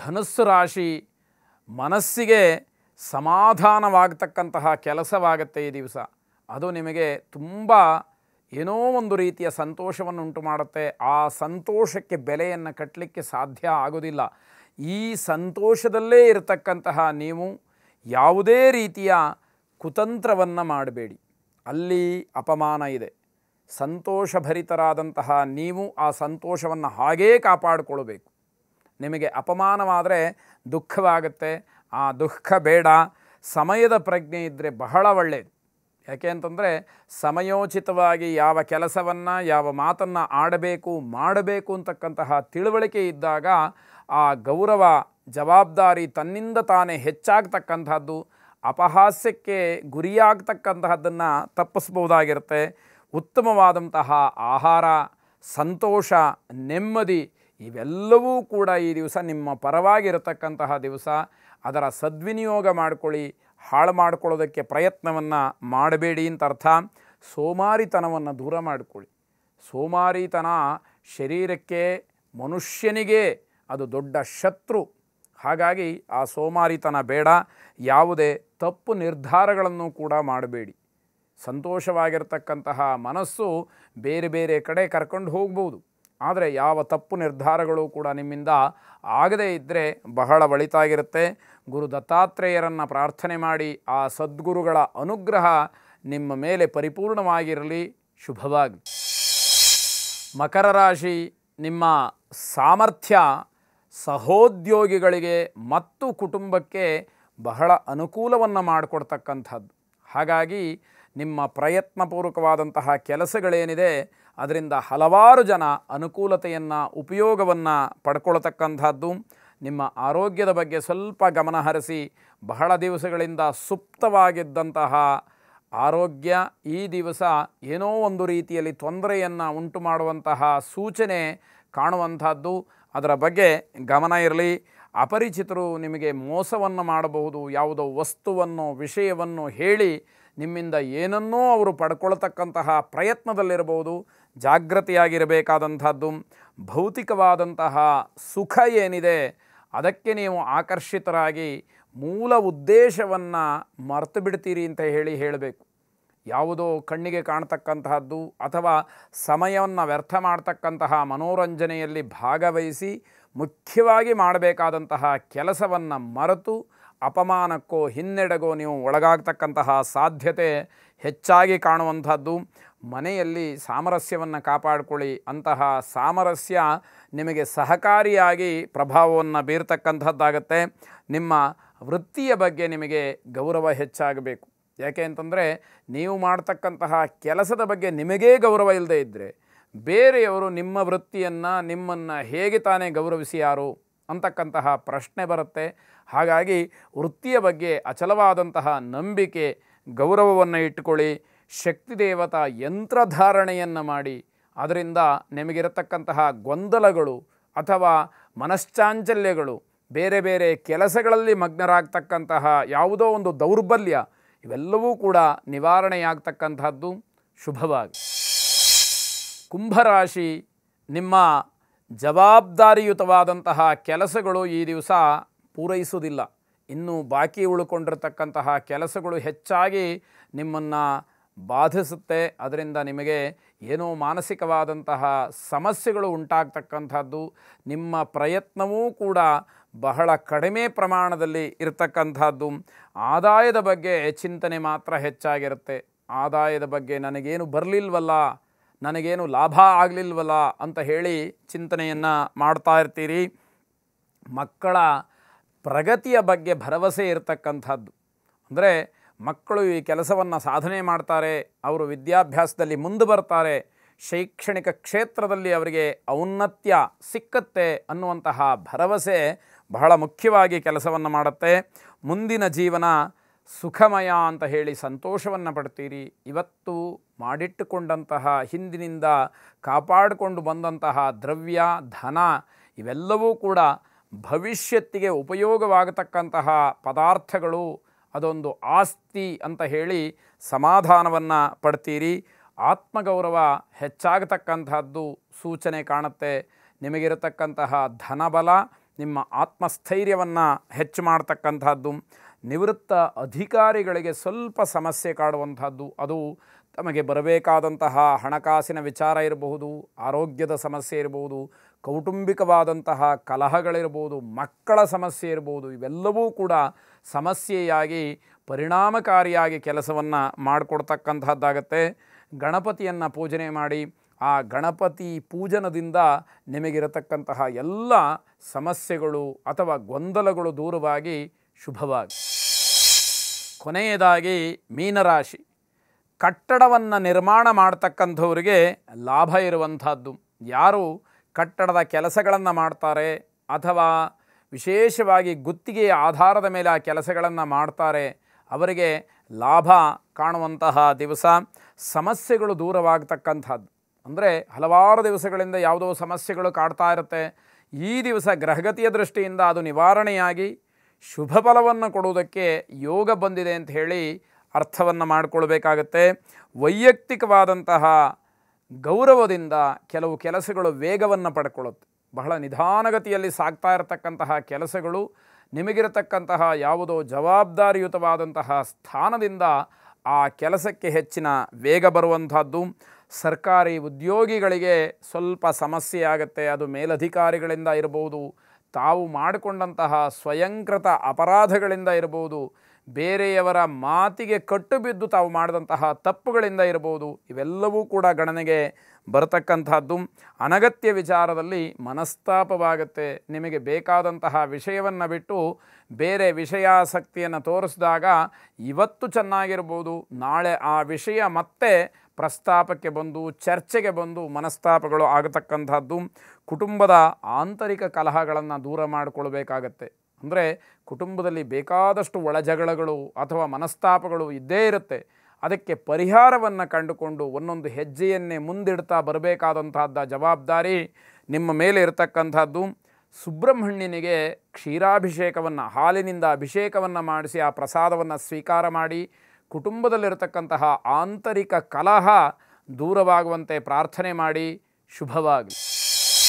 ಧನಸ್ಸು ರಾಶಿ ಮನಸ್ಸಿಗೆ ಸಮಾಧಾನವಾಗತಕ್ಕಂತಹ ಕೆಲಸವಾಗುತ್ತೆ ಈ ದಿವಸ ಅದು ನಿಮಗೆ ತುಂಬ ಏನೋ ಒಂದು ರೀತಿಯ ಸಂತೋಷವನ್ನುಂಟು ಮಾಡುತ್ತೆ ಆ ಸಂತೋಷಕ್ಕೆ ಬೆಲೆಯನ್ನು ಕಟ್ಟಲಿಕ್ಕೆ ಸಾಧ್ಯ ಆಗೋದಿಲ್ಲ ಈ ಸಂತೋಷದಲ್ಲೇ ಇರತಕ್ಕಂತಹ ನೀವು ಯಾವುದೇ ರೀತಿಯ ಕುತಂತ್ರವನ್ನು ಮಾಡಬೇಡಿ ಅಲ್ಲಿ ಅಪಮಾನ ಇದೆ ಸಂತೋಷಭರಿತರಾದಂತಹ ನೀವು ಆ ಸಂತೋಷವನ್ನು ಹಾಗೇ ಕಾಪಾಡಿಕೊಳ್ಳಬೇಕು ನಿಮಗೆ ಅಪಮಾನವಾದರೆ ದುಃಖವಾಗುತ್ತೆ ಆ ದುಃಖ ಬೇಡ ಸಮಯದ ಪ್ರಜ್ಞೆ ಇದ್ದರೆ ಬಹಳ ಒಳ್ಳೆಯದು ಯಾಕೆ ಅಂತಂದರೆ ಸಮಯೋಚಿತವಾಗಿ ಯಾವ ಕೆಲಸವನ್ನು ಯಾವ ಮಾತನ್ನು ಆಡಬೇಕು ಮಾಡಬೇಕು ಅಂತಕ್ಕಂತಹ ತಿಳುವಳಿಕೆ ಇದ್ದಾಗ ಆ ಗೌರವ ಜವಾಬ್ದಾರಿ ತನ್ನಿಂದ ತಾನೇ ಹೆಚ್ಚಾಗ್ತಕ್ಕಂಥದ್ದು ಅಪಹಾಸ್ಯಕ್ಕೆ ಗುರಿಯಾಗ್ತಕ್ಕಂತಹದ್ದನ್ನು ತಪ್ಪಿಸ್ಬೋದಾಗಿರುತ್ತೆ ಉತ್ತಮವಾದಂತಹ ಆಹಾರ ಸಂತೋಷ ನೆಮ್ಮದಿ ಇವೆಲ್ಲವೂ ಕೂಡ ಈ ದಿವಸ ನಿಮ್ಮ ಪರವಾಗಿರತಕ್ಕಂತಹ ದಿವಸ ಅದರ ಸದ್ವಿನಿಯೋಗ ಮಾಡಿಕೊಳ್ಳಿ ಹಾಳು ಮಾಡ್ಕೊಳ್ಳೋದಕ್ಕೆ ಪ್ರಯತ್ನವನ್ನು ಮಾಡಬೇಡಿ ಅಂತ ಅರ್ಥ ಸೋಮಾರಿತನವನ್ನು ದೂರ ಮಾಡಿಕೊಳ್ಳಿ ಸೋಮಾರಿತನ ಶರೀರಕ್ಕೆ ಮನುಷ್ಯನಿಗೆ ಅದು ದೊಡ್ಡ ಶತ್ರು ಹಾಗಾಗಿ ಆ ಸೋಮಾರಿತನ ಬೇಡ ಯಾವುದೇ ತಪ್ಪು ನಿರ್ಧಾರಗಳನ್ನು ಕೂಡ ಮಾಡಬೇಡಿ ಸಂತೋಷವಾಗಿರ್ತಕ್ಕಂತಹ ಮನಸ್ಸು ಬೇರೆ ಬೇರೆ ಕಡೆ ಕರ್ಕೊಂಡು ಹೋಗ್ಬೋದು ಆದರೆ ಯಾವ ತಪ್ಪು ನಿರ್ಧಾರಗಳು ಕೂಡ ನಿಮ್ಮಿಂದ ಆಗದೇ ಇದ್ದರೆ ಬಹಳ ಒಳಿತಾಗಿರುತ್ತೆ ಗುರು ದತ್ತಾತ್ರೇಯರನ್ನು ಪ್ರಾರ್ಥನೆ ಮಾಡಿ ಆ ಸದ್ಗುರುಗಳ ಅನುಗ್ರಹ ನಿಮ್ಮ ಮೇಲೆ ಪರಿಪೂರ್ಣವಾಗಿರಲಿ ಶುಭವಾಗಲಿ ಮಕರ ರಾಶಿ ನಿಮ್ಮ ಸಾಮರ್ಥ್ಯ ಸಹೋದ್ಯೋಗಿಗಳಿಗೆ ಮತ್ತು ಕುಟುಂಬಕ್ಕೆ ಬಹಳ ಅನುಕೂಲವನ್ನು ಮಾಡಿಕೊಡ್ತಕ್ಕಂಥದ್ದು ಹಾಗಾಗಿ ನಿಮ್ಮ ಪ್ರಯತ್ನಪೂರ್ವಕವಾದಂತಹ ಕೆಲಸಗಳೇನಿದೆ ಅದರಿಂದ ಹಲವಾರು ಜನ ಅನುಕೂಲತೆಯನ್ನು ಉಪಯೋಗವನ್ನು ಪಡ್ಕೊಳ್ತಕ್ಕಂಥದ್ದು ನಿಮ್ಮ ಆರೋಗ್ಯದ ಬಗ್ಗೆ ಸ್ವಲ್ಪ ಗಮನ ಹರಿಸಿ ಬಹಳ ದಿವಸಗಳಿಂದ ಸುಪ್ತವಾಗಿದ್ದಂತಹ ಆರೋಗ್ಯ ಈ ದಿವಸ ಏನೋ ಒಂದು ರೀತಿಯಲ್ಲಿ ತೊಂದರೆಯನ್ನು ಉಂಟು ಮಾಡುವಂತಹ ಸೂಚನೆ ಕಾಣುವಂಥದ್ದು ಅದರ ಬಗ್ಗೆ ಗಮನ ಇರಲಿ ಅಪರಿಚಿತರು ನಿಮಗೆ ಮೋಸವನ್ನು ಮಾಡಬಹುದು ಯಾವುದೋ ವಸ್ತುವನ್ನು ವಿಷಯವನ್ನು ಹೇಳಿ ನಿಮ್ಮಿಂದ ಏನನ್ನೋ ಅವರು ಪಡ್ಕೊಳ್ತಕ್ಕಂತಹ ಪ್ರಯತ್ನದಲ್ಲಿರಬಹುದು ಜಾಗೃತಿಯಾಗಿರಬೇಕಾದಂಥದ್ದು ಭೌತಿಕವಾದಂತಹ ಸುಖ ಏನಿದೆ ಅದಕ್ಕೆ ನೀವು ಆಕರ್ಷಿತರಾಗಿ ಮೂಲ ಉದ್ದೇಶವನ್ನು ಮರೆತು ಬಿಡ್ತೀರಿ ಅಂತ ಹೇಳಿ ಹೇಳಬೇಕು ಯಾವುದೋ ಕಣ್ಣಿಗೆ ಕಾಣ್ತಕ್ಕಂತಹದ್ದು ಅಥವಾ ಸಮಯವನ್ನು ವ್ಯರ್ಥ ಮಾಡ್ತಕ್ಕಂತಹ ಮನೋರಂಜನೆಯಲ್ಲಿ ಭಾಗವಹಿಸಿ ಮುಖ್ಯವಾಗಿ ಮಾಡಬೇಕಾದಂತಹ ಕೆಲಸವನ್ನು ಮರೆತು ಅಪಮಾನಕ್ಕೋ ಹಿನ್ನೆಡೆಗೋ ನೀವು ಒಳಗಾಗ್ತಕ್ಕಂತಹ ಸಾಧ್ಯತೆ ಹೆಚ್ಚಾಗಿ ಕಾಣುವಂಥದ್ದು ಮನೆಯಲ್ಲಿ ಸಾಮರಸ್ಯವನ್ನು ಕಾಪಾಡಿಕೊಳ್ಳಿ ಅಂತಹ ಸಾಮರಸ್ಯ ನಿಮಗೆ ಸಹಕಾರಿಯಾಗಿ ಪ್ರಭಾವವನ್ನು ಬೀರ್ತಕ್ಕಂಥದ್ದಾಗತ್ತೆ ನಿಮ್ಮ ವೃತ್ತಿಯ ಬಗ್ಗೆ ನಿಮಗೆ ಗೌರವ ಹೆಚ್ಚಾಗಬೇಕು ಯಾಕೆ ಅಂತಂದರೆ ನೀವು ಮಾಡ್ತಕ್ಕಂತಹ ಕೆಲಸದ ಬಗ್ಗೆ ನಿಮಗೇ ಗೌರವ ಇಲ್ಲದೇ ಇದ್ದರೆ ಬೇರೆಯವರು ನಿಮ್ಮ ವೃತ್ತಿಯನ್ನು ನಿಮ್ಮನ್ನು ಹೇಗೆ ತಾನೇ ಗೌರವಿಸಿ ಯಾರು ಅಂತಕ್ಕಂತಹ ಪ್ರಶ್ನೆ ಬರುತ್ತೆ ಹಾಗಾಗಿ ವೃತ್ತಿಯ ಬಗ್ಗೆ ಅಚಲವಾದಂತಹ ನಂಬಿಕೆ ಗೌರವವನ್ನು ಇಟ್ಕೊಳ್ಳಿ ಶಕ್ತಿ ದೇವತಾ ಯಂತ್ರಧಾರಣೆಯನ್ನು ಮಾಡಿ ಅದರಿಂದ ನಿಮಗಿರತಕ್ಕಂತಹ ಗೊಂದಲಗಳು ಅಥವಾ ಮನಶ್ಚಾಂಚಲ್ಯಗಳು ಬೇರೆ ಬೇರೆ ಕೆಲಸಗಳಲ್ಲಿ ಮಗ್ನರಾಗ್ತಕ್ಕಂತಹ ಯಾವುದೋ ಒಂದು ದೌರ್ಬಲ್ಯ ಇವೆಲ್ಲವೂ ಕೂಡ ನಿವಾರಣೆಯಾಗ್ತಕ್ಕಂತಹದ್ದು ಶುಭವಾಗಿ ಕುಂಭರಾಶಿ ನಿಮ್ಮ ಜವಾಬ್ದಾರಿಯುತವಾದಂತಹ ಕೆಲಸಗಳು ಈ ದಿವಸ ಪೂರೈಸುವುದಿಲ್ಲ ಇನ್ನು ಬಾಕಿ ಉಳ್ಕೊಂಡಿರತಕ್ಕಂತಹ ಕೆಲಸಗಳು ಹೆಚ್ಚಾಗಿ ನಿಮ್ಮನ್ನು ಬಾಧಿಸುತ್ತೆ ಅದರಿಂದ ನಿಮಗೆ ಏನೋ ಮಾನಸಿಕವಾದಂತಹ ಸಮಸ್ಯೆಗಳು ಉಂಟಾಗ್ತಕ್ಕಂಥದ್ದು ನಿಮ್ಮ ಪ್ರಯತ್ನವೂ ಕೂಡ ಬಹಳ ಕಡಿಮೆ ಪ್ರಮಾಣದಲ್ಲಿ ಇರತಕ್ಕಂಥದ್ದು ಆದಾಯದ ಬಗ್ಗೆ ಚಿಂತನೆ ಮಾತ್ರ ಹೆಚ್ಚಾಗಿರುತ್ತೆ ಆದಾಯದ ಬಗ್ಗೆ ನನಗೇನು ಬರಲಿಲ್ವಲ್ಲ ನನಗೇನು ಲಾಭ ಆಗಲಿಲ್ವಲ್ಲ ಅಂತ ಹೇಳಿ ಚಿಂತನೆಯನ್ನು ಮಾಡ್ತಾ ಇರ್ತೀರಿ ಮಕ್ಕಳ ಪ್ರಗತಿಯ ಬಗ್ಗೆ ಭರವಸೆ ಇರತಕ್ಕಂಥದ್ದು ಅಂದರೆ ಮಕ್ಕಳು ಈ ಕೆಲಸವನ್ನು ಸಾಧನೆ ಮಾಡ್ತಾರೆ ಅವರು ವಿದ್ಯಾಭ್ಯಾಸದಲ್ಲಿ ಮುಂದೆ ಬರ್ತಾರೆ ಶೈಕ್ಷಣಿಕ ಕ್ಷೇತ್ರದಲ್ಲಿ ಅವರಿಗೆ ಔನ್ನತ್ಯ ಸಿಕ್ಕತ್ತೆ ಅನ್ನುವಂತಹ ಭರವಸೆ ಬಹಳ ಮುಖ್ಯವಾಗಿ ಕೆಲಸವನ್ನು ಮಾಡುತ್ತೆ ಮುಂದಿನ ಜೀವನ ಸುಖಮಯ ಅಂತ ಹೇಳಿ ಸಂತೋಷವನ್ನು ಪಡ್ತೀರಿ ಇವತ್ತು ಮಾಡಿಟ್ಟುಕೊಂಡಂತಹ ಹಿಂದಿನಿಂದ ಕಾಪಾಡಿಕೊಂಡು ಬಂದಂತಹ ದ್ರವ್ಯ ಧನ ಇವೆಲ್ಲವೂ ಕೂಡ ಭವಿಷ್ಯತ್ತಿಗೆ ಉಪಯೋಗವಾಗತಕ್ಕಂತಹ ಪದಾರ್ಥಗಳು ಅದೊಂದು ಆಸ್ತಿ ಅಂತ ಹೇಳಿ ಸಮಾಧಾನವನ್ನು ಪಡ್ತೀರಿ ಆತ್ಮಗೌರವ ಹೆಚ್ಚಾಗತಕ್ಕಂತಹದ್ದು ಸೂಚನೆ ಕಾಣುತ್ತೆ ನಿಮಗಿರತಕ್ಕಂತಹ ಧನಬಲ ನಿಮ್ಮ ಆತ್ಮಸ್ಥೈರ್ಯವನ್ನು ಹೆಚ್ಚು ಮಾಡತಕ್ಕಂಥದ್ದು ನಿವೃತ್ತ ಅಧಿಕಾರಿಗಳಿಗೆ ಸ್ವಲ್ಪ ಸಮಸ್ಯೆ ಕಾಡುವಂಥದ್ದು ಅದು ತಮಗೆ ಬರಬೇಕಾದಂತಹ ಹಣಕಾಸಿನ ವಿಚಾರ ಇರಬಹುದು ಆರೋಗ್ಯದ ಸಮಸ್ಯೆ ಇರಬಹುದು ಕೌಟುಂಬಿಕವಾದಂತಹ ಕಲಹಗಳಿರ್ಬೋದು ಮಕ್ಕಳ ಸಮಸ್ಯೆ ಇರ್ಬೋದು ಇವೆಲ್ಲವೂ ಕೂಡ ಸಮಸ್ಯೆಯಾಗಿ ಪರಿಣಾಮಕಾರಿಯಾಗಿ ಕೆಲಸವನ್ನು ಮಾಡಿಕೊಡ್ತಕ್ಕಂತಹದ್ದಾಗತ್ತೆ ಗಣಪತಿಯನ್ನು ಪೂಜನೆ ಮಾಡಿ ಆ ಗಣಪತಿ ಪೂಜನದಿಂದ ನಿಮಗಿರತಕ್ಕಂತಹ ಎಲ್ಲ ಸಮಸ್ಯೆಗಳು ಅಥವಾ ಗೊಂದಲಗಳು ದೂರವಾಗಿ ಶುಭವಾಗಿ ಕೊನೆಯದಾಗಿ ಮೀನರಾಶಿ ಕಟ್ಟಡವನ್ನು ನಿರ್ಮಾಣ ಮಾಡ್ತಕ್ಕಂಥವ್ರಿಗೆ ಲಾಭ ಇರುವಂಥದ್ದು ಯಾರು ಕಟ್ಟಡದ ಕೆಲಸಗಳನ್ನು ಮಾಡ್ತಾರೆ ಅಥವಾ ವಿಶೇಷವಾಗಿ ಗುತ್ತಿಗೆಯ ಆಧಾರದ ಮೇಲೆ ಆ ಕೆಲಸಗಳನ್ನು ಮಾಡ್ತಾರೆ ಅವರಿಗೆ ಲಾಭ ಕಾಣುವಂತಹ ದಿವಸ ಸಮಸ್ಯೆಗಳು ದೂರವಾಗತಕ್ಕಂಥದ್ದು ಅಂದರೆ ಹಲವಾರು ದಿವಸಗಳಿಂದ ಯಾವುದೋ ಸಮಸ್ಯೆಗಳು ಕಾಡ್ತಾ ಇರುತ್ತೆ ಈ ದಿವಸ ಗ್ರಹಗತಿಯ ದೃಷ್ಟಿಯಿಂದ ಅದು ನಿವಾರಣೆಯಾಗಿ ಶುಭ ಫಲವನ್ನು ಕೊಡುವುದಕ್ಕೆ ಯೋಗ ಬಂದಿದೆ ಅಂತ ಹೇಳಿ ಅರ್ಥವನ್ನು ಮಾಡಿಕೊಳ್ಬೇಕಾಗತ್ತೆ ವೈಯಕ್ತಿಕವಾದಂತಹ ಗೌರವದಿಂದ ಕೆಲವು ಕೆಲಸಗಳು ವೇಗವನ್ನು ಪಡ್ಕೊಳ್ಳುತ್ತೆ ಬಹಳ ನಿಧಾನಗತಿಯಲ್ಲಿ ಸಾಗ್ತಾ ಇರತಕ್ಕಂತಹ ಕೆಲಸಗಳು ನಿಮಗಿರತಕ್ಕಂತಹ ಯಾವುದೋ ಜವಾಬ್ದಾರಿಯುತವಾದಂತಹ ಸ್ಥಾನದಿಂದ ಆ ಕೆಲಸಕ್ಕೆ ಹೆಚ್ಚಿನ ವೇಗ ಬರುವಂಥದ್ದು ಸರ್ಕಾರಿ ಉದ್ಯೋಗಿಗಳಿಗೆ ಸ್ವಲ್ಪ ಸಮಸ್ಯೆ ಆಗುತ್ತೆ ಅದು ಮೇಲಧಿಕಾರಿಗಳಿಂದ ಇರಬಹುದು ತಾವು ಮಾಡಿಕೊಂಡಂತಹ ಸ್ವಯಂಕೃತ ಅಪರಾಧಗಳಿಂದ ಇರಬಹುದು ಬೇರೆಯವರ ಮಾತಿಗೆ ಕಟ್ಟು ಬಿದ್ದು ತಾವು ಮಾಡಿದಂತಹ ತಪ್ಪುಗಳಿಂದ ಇರಬಹುದು ಇವೆಲ್ಲವೂ ಕೂಡ ಗಣನೆಗೆ ಬರತಕ್ಕಂಥದ್ದು ಅನಗತ್ಯ ವಿಚಾರದಲ್ಲಿ ಮನಸ್ತಾಪವಾಗುತ್ತೆ ನಿಮಗೆ ಬೇಕಾದಂತಹ ವಿಷಯವನ್ನು ಬಿಟ್ಟು ಬೇರೆ ವಿಷಯಾಸಕ್ತಿಯನ್ನು ತೋರಿಸಿದಾಗ ಇವತ್ತು ಚೆನ್ನಾಗಿರ್ಬೋದು ನಾಳೆ ಆ ವಿಷಯ ಮತ್ತೆ ಪ್ರಸ್ತಾಪಕ್ಕೆ ಬಂದು ಚರ್ಚೆಗೆ ಬಂದು ಮನಸ್ತಾಪಗಳು ಆಗತಕ್ಕಂಥದ್ದು ಕುಟುಂಬದ ಆಂತರಿಕ ಕಲಹಗಳನ್ನು ದೂರ ಮಾಡಿಕೊಳ್ಬೇಕಾಗತ್ತೆ ಅಂದರೆ ಕುಟುಂಬದಲ್ಲಿ ಬೇಕಾದಷ್ಟು ಒಳಜಗಳಗಳು ಅಥವಾ ಮನಸ್ತಾಪಗಳು ಇದ್ದೇ ಇರುತ್ತೆ ಅದಕ್ಕೆ ಪರಿಹಾರವನ್ನು ಕಂಡುಕೊಂಡು ಒಂದೊಂದು ಹೆಜ್ಜೆಯನ್ನೇ ಮುಂದಿಡ್ತಾ ಬರಬೇಕಾದಂತಹದ್ದ ಜವಾಬ್ದಾರಿ ನಿಮ್ಮ ಮೇಲೆ ಇರತಕ್ಕಂಥದ್ದು ಸುಬ್ರಹ್ಮಣ್ಯನಿಗೆ ಕ್ಷೀರಾಭಿಷೇಕವನ್ನು ಹಾಲಿನಿಂದ ಅಭಿಷೇಕವನ್ನು ಮಾಡಿಸಿ ಆ ಪ್ರಸಾದವನ್ನು ಸ್ವೀಕಾರ ಮಾಡಿ ಕುಟುಂಬದಲ್ಲಿರತಕ್ಕಂತಹ ಆಂತರಿಕ ಕಲಹ ದೂರವಾಗುವಂತೆ ಪ್ರಾರ್ಥನೆ ಮಾಡಿ ಶುಭವಾಗಿ